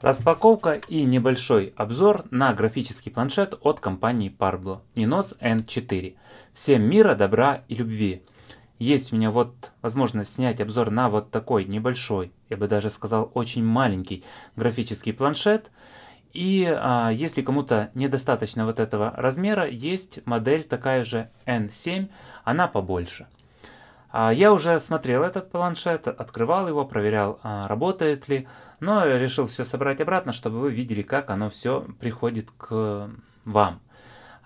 Распаковка и небольшой обзор на графический планшет от компании Parblo Ninos N4. Всем мира, добра и любви. Есть у меня вот возможность снять обзор на вот такой небольшой, я бы даже сказал очень маленький графический планшет. И а, если кому-то недостаточно вот этого размера, есть модель такая же N7, она побольше. А, я уже смотрел этот планшет, открывал его, проверял, а, работает ли, но решил все собрать обратно, чтобы вы видели, как оно все приходит к вам.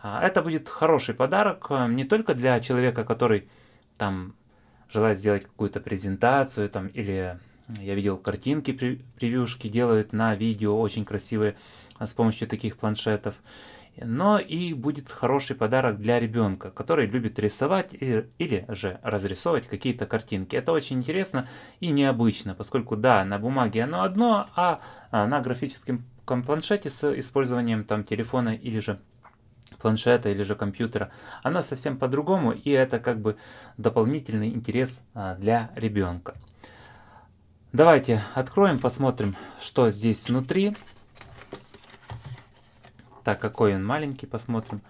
А, это будет хороший подарок не только для человека, который там желает сделать какую-то презентацию там, или я видел картинки, превьюшки делают на видео очень красивые с помощью таких планшетов но и будет хороший подарок для ребенка, который любит рисовать или же разрисовывать какие-то картинки. Это очень интересно и необычно, поскольку да, на бумаге оно одно, а, а на графическом планшете с использованием там телефона или же планшета или же компьютера, оно совсем по-другому, и это как бы дополнительный интерес а, для ребенка. Давайте откроем, посмотрим, что здесь внутри. Так, какой он маленький, посмотрим.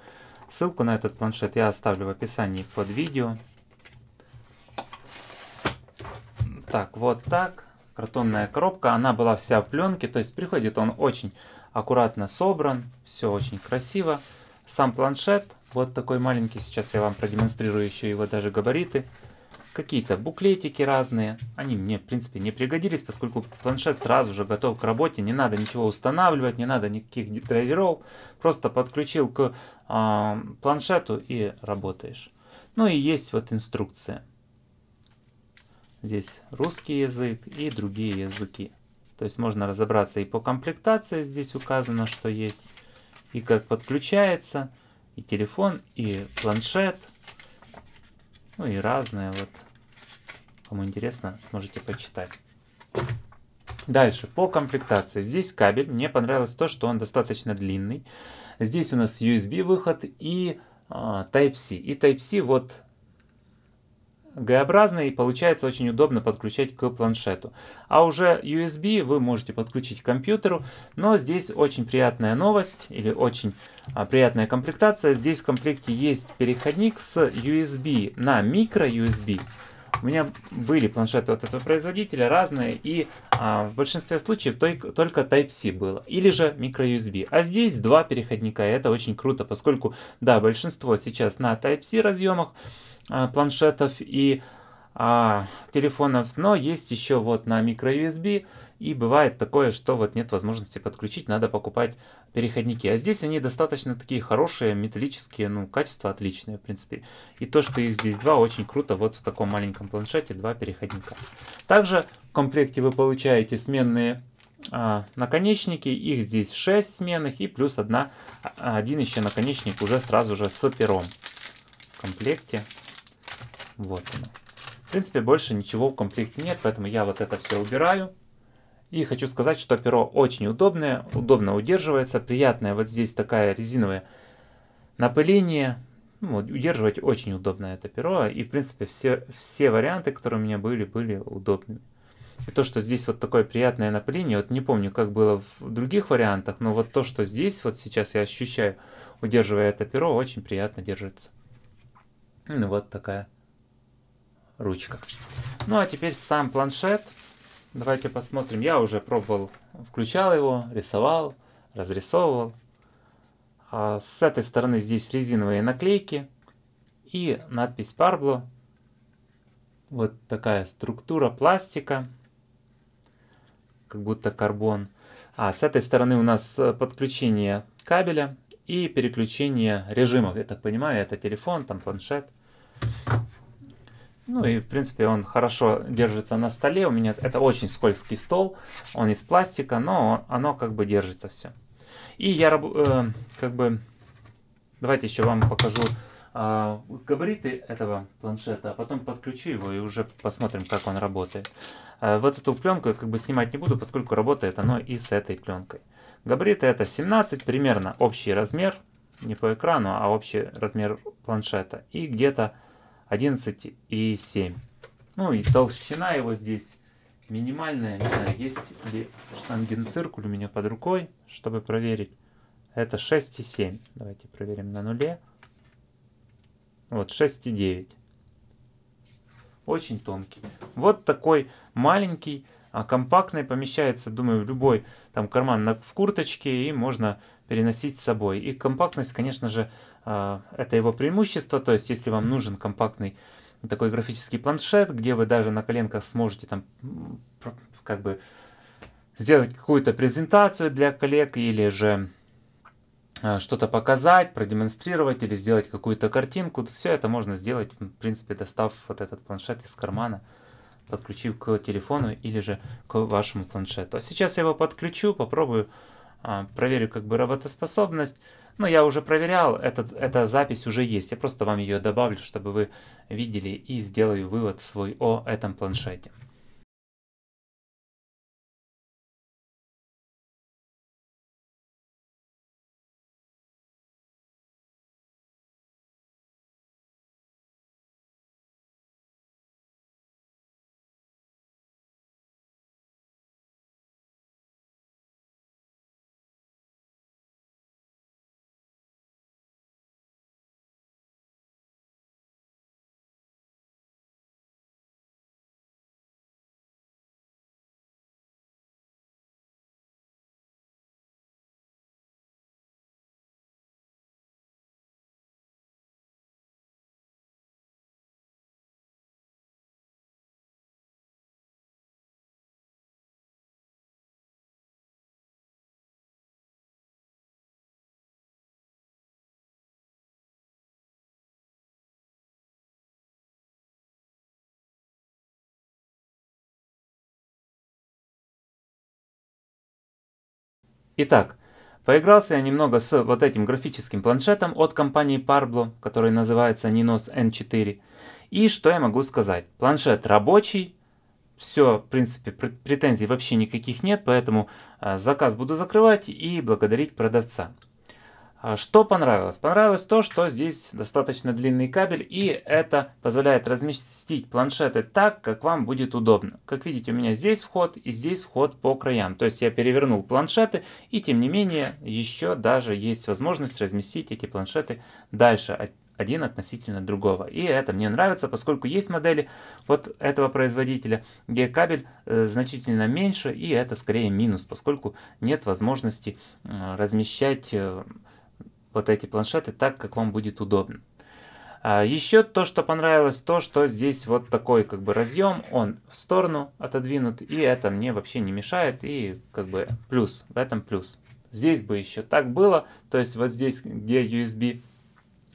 Ссылку на этот планшет я оставлю в описании под видео. Так, вот так. Картонная коробка, она была вся в пленке, то есть приходит он очень аккуратно собран, все очень красиво. Сам планшет, вот такой маленький, сейчас я вам продемонстрирую еще его даже габариты какие-то буклетики разные. Они мне, в принципе, не пригодились, поскольку планшет сразу же готов к работе, не надо ничего устанавливать, не надо никаких драйверов. Просто подключил к э, планшету и работаешь. Ну и есть вот инструкция. Здесь русский язык и другие языки. То есть можно разобраться и по комплектации, здесь указано, что есть, и как подключается, и телефон, и планшет, ну и разное вот Кому интересно, сможете почитать. Дальше, по комплектации. Здесь кабель. Мне понравилось то, что он достаточно длинный. Здесь у нас USB выход и э, Type-C. И Type-C вот Г-образный, и получается очень удобно подключать к планшету. А уже USB вы можете подключить к компьютеру, но здесь очень приятная новость или очень а, приятная комплектация. Здесь в комплекте есть переходник с USB на micro usb у меня были планшеты от этого производителя разные, и а, в большинстве случаев только, только Type-C было, или же microUSB. А здесь два переходника, и это очень круто, поскольку, да, большинство сейчас на Type-C разъемах а, планшетов и а, телефонов, но есть еще вот на microUSB и бывает такое, что вот нет возможности подключить, надо покупать переходники. А здесь они достаточно такие хорошие, металлические, ну, качество отличное, в принципе. И то, что их здесь два, очень круто, вот в таком маленьком планшете два переходника. Также в комплекте вы получаете сменные а, наконечники, их здесь 6 сменных и плюс одна, а, один еще наконечник уже сразу же с пером в комплекте. Вот оно. В принципе, больше ничего в комплекте нет, поэтому я вот это все убираю. И хочу сказать, что перо очень удобное, удобно удерживается, приятное вот здесь такая резиновое напыление. Ну, удерживать очень удобно это перо. И в принципе все, все варианты, которые у меня были, были удобными. И то, что здесь вот такое приятное напыление, вот не помню, как было в других вариантах, но вот то, что здесь вот сейчас я ощущаю, удерживая это перо, очень приятно держится. Ну вот такая ручка. Ну а теперь сам планшет. Давайте посмотрим. Я уже пробовал, включал его, рисовал, разрисовывал. А с этой стороны здесь резиновые наклейки и надпись Parblo. Вот такая структура пластика, как будто карбон. А с этой стороны у нас э, подключение кабеля и переключение режимов. Я так понимаю, это телефон, там планшет. Ну и, в принципе, он хорошо держится на столе. У меня это очень скользкий стол, он из пластика, но оно как бы держится все. И я э, как бы... Давайте еще вам покажу э, габариты этого планшета, а потом подключу его и уже посмотрим, как он работает. Э, вот эту пленку я как бы снимать не буду, поскольку работает оно и с этой пленкой. Габариты это 17, примерно общий размер, не по экрану, а общий размер планшета. И где-то 11,7. Ну и толщина его здесь минимальная. Не знаю, есть ли штангенциркуль у меня под рукой, чтобы проверить. Это 6,7. Давайте проверим на нуле. Вот 6,9. Очень тонкий. Вот такой маленький, а, компактный, помещается, думаю, в любой там карман на в курточке и можно переносить с собой. И компактность, конечно же, а, это его преимущество, то есть если вам нужен компактный такой графический планшет, где вы даже на коленках сможете там как бы сделать какую-то презентацию для коллег или же а, что-то показать, продемонстрировать или сделать какую-то картинку. Все это можно сделать, в принципе, достав вот этот планшет из кармана, подключив к телефону или же к вашему планшету. А сейчас я его подключу, попробую а, проверю как бы работоспособность. Но ну, я уже проверял, этот, эта запись уже есть. Я просто вам ее добавлю, чтобы вы видели и сделаю вывод свой о этом планшете. Итак, поигрался я немного с вот этим графическим планшетом от компании Parblo, который называется Ninos N4. И что я могу сказать? Планшет рабочий, все, в принципе, претензий вообще никаких нет, поэтому а, заказ буду закрывать и благодарить продавца. А что понравилось? Понравилось то, что здесь достаточно длинный кабель, и это позволяет разместить планшеты так, как вам будет удобно. Как видите, у меня здесь вход и здесь вход по краям. То есть я перевернул планшеты, и тем не менее, еще даже есть возможность разместить эти планшеты дальше, один относительно другого. И это мне нравится, поскольку есть модели вот этого производителя, где кабель э, значительно меньше, и это скорее минус, поскольку нет возможности э, размещать... Э, вот эти планшеты так, как вам будет удобно. А еще то, что понравилось, то, что здесь вот такой как бы разъем, он в сторону отодвинут, и это мне вообще не мешает, и как бы плюс, в этом плюс. Здесь бы еще так было, то есть вот здесь, где USB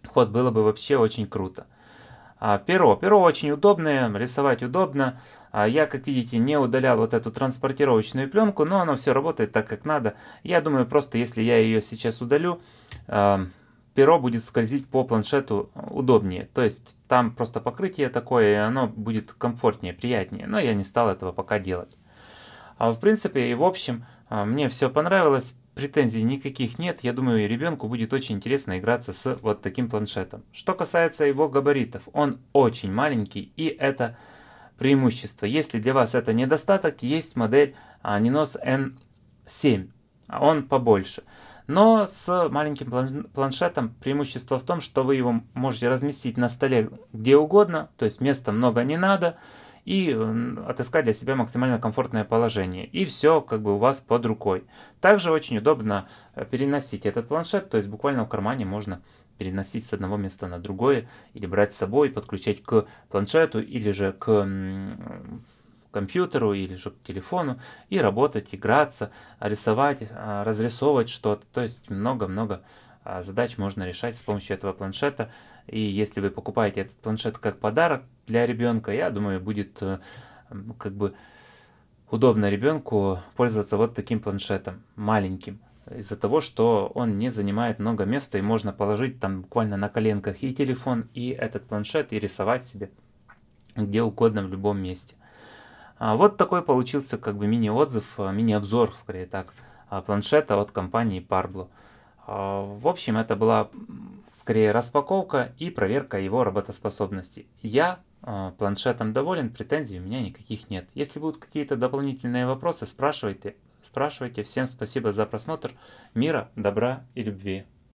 вход, было бы вообще очень круто. А, перо. Перо очень удобное, рисовать удобно. А, я, как видите, не удалял вот эту транспортировочную пленку, но оно все работает так, как надо. Я думаю, просто если я ее сейчас удалю, перо будет скользить по планшету удобнее. То есть там просто покрытие такое, и оно будет комфортнее, приятнее. Но я не стал этого пока делать. А в принципе и в общем, а, мне все понравилось, претензий никаких нет. Я думаю, и ребенку будет очень интересно играться с вот таким планшетом. Что касается его габаритов, он очень маленький, и это преимущество. Если для вас это недостаток, есть модель а, Ninos N7, а он побольше. Но с маленьким планшетом преимущество в том, что вы его можете разместить на столе где угодно, то есть места много не надо, и отыскать для себя максимально комфортное положение. И все как бы у вас под рукой. Также очень удобно э, переносить этот планшет, то есть буквально в кармане можно переносить с одного места на другое, или брать с собой, подключать к планшету, или же к компьютеру или же к телефону и работать, играться, а, рисовать, а, разрисовывать что-то. То есть много-много а, задач можно решать с помощью этого планшета. И если вы покупаете этот планшет как подарок для ребенка, я думаю, будет э, как бы удобно ребенку пользоваться вот таким планшетом, маленьким из-за того, что он не занимает много места и можно положить там буквально на коленках и телефон, и этот планшет, и рисовать себе где угодно в любом месте. А, вот такой получился как бы мини-отзыв, а, мини-обзор, скорее так, а, планшета от компании Parblo. В общем, это была скорее распаковка и проверка его работоспособности. Я планшетом доволен, претензий у меня никаких нет. Если будут какие-то дополнительные вопросы, спрашивайте. Спрашивайте. Всем спасибо за просмотр. Мира, добра и любви.